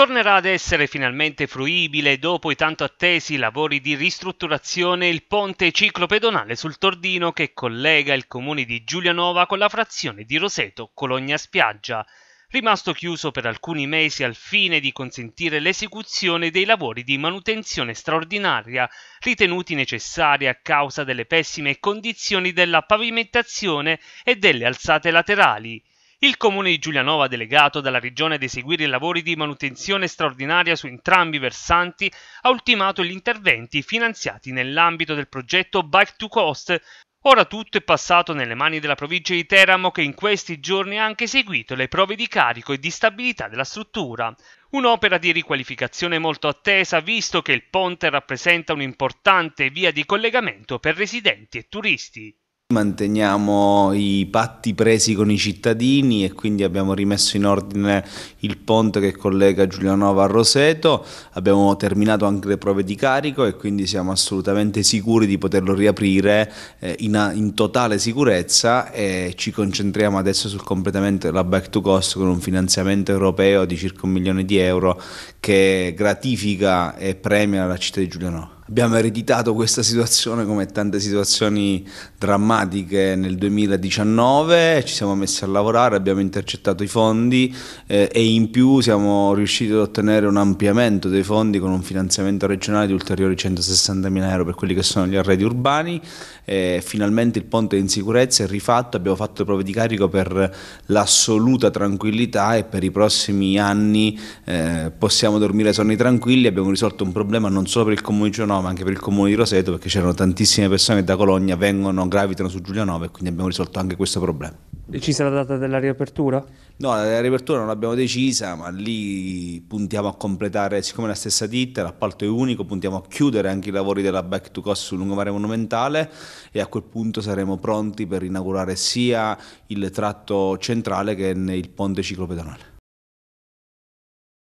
Tornerà ad essere finalmente fruibile dopo i tanto attesi lavori di ristrutturazione il ponte ciclopedonale sul Tordino che collega il comune di Giulianova con la frazione di Roseto Cologna Spiaggia, rimasto chiuso per alcuni mesi al fine di consentire l'esecuzione dei lavori di manutenzione straordinaria ritenuti necessari a causa delle pessime condizioni della pavimentazione e delle alzate laterali il comune di Giulianova ha delegato dalla regione ad eseguire i lavori di manutenzione straordinaria su entrambi i versanti ha ultimato gli interventi finanziati nell'ambito del progetto Bike to Cost. Ora tutto è passato nelle mani della provincia di Teramo che in questi giorni ha anche eseguito le prove di carico e di stabilità della struttura. Un'opera di riqualificazione molto attesa visto che il ponte rappresenta un'importante via di collegamento per residenti e turisti. Manteniamo i patti presi con i cittadini e quindi abbiamo rimesso in ordine il ponte che collega Giulianova a Roseto, abbiamo terminato anche le prove di carico e quindi siamo assolutamente sicuri di poterlo riaprire eh, in, totale sicurezza e ci concentriamo adesso sul completamento della back to cost con un finanziamento europeo di circa un milione di euro che gratifica e premia la città di Giulianova abbiamo ereditato questa situazione come tante situazioni drammatiche nel 2019, ci siamo messi a lavorare, abbiamo intercettato i fondi eh, e in più siamo riusciti ad ottenere un ampliamento dei fondi con un finanziamento regionale di ulteriori 160 mila euro per quelli che sono gli arredi urbani. Eh, finalmente il ponte è in sicurezza, è rifatto, abbiamo fatto prove di carico per l'assoluta tranquillità e per i prossimi anni eh, possiamo dormire sonni tranquilli, abbiamo risolto un problema non solo per il comune Giornale, ma anche per il comune di Roseto, perché c'erano tantissime persone che da Cologna vengono, gravitano su Giulianova e quindi abbiamo risolto anche questo problema. Decisa la data della riapertura? No, la riapertura non l'abbiamo decisa, ma lì puntiamo a completare, siccome è la stessa ditta, l'appalto è unico, puntiamo a chiudere anche i lavori della Back to Cost sul lungomare monumentale e a quel punto saremo pronti per inaugurare sia il tratto centrale che il ponte ciclopedonale.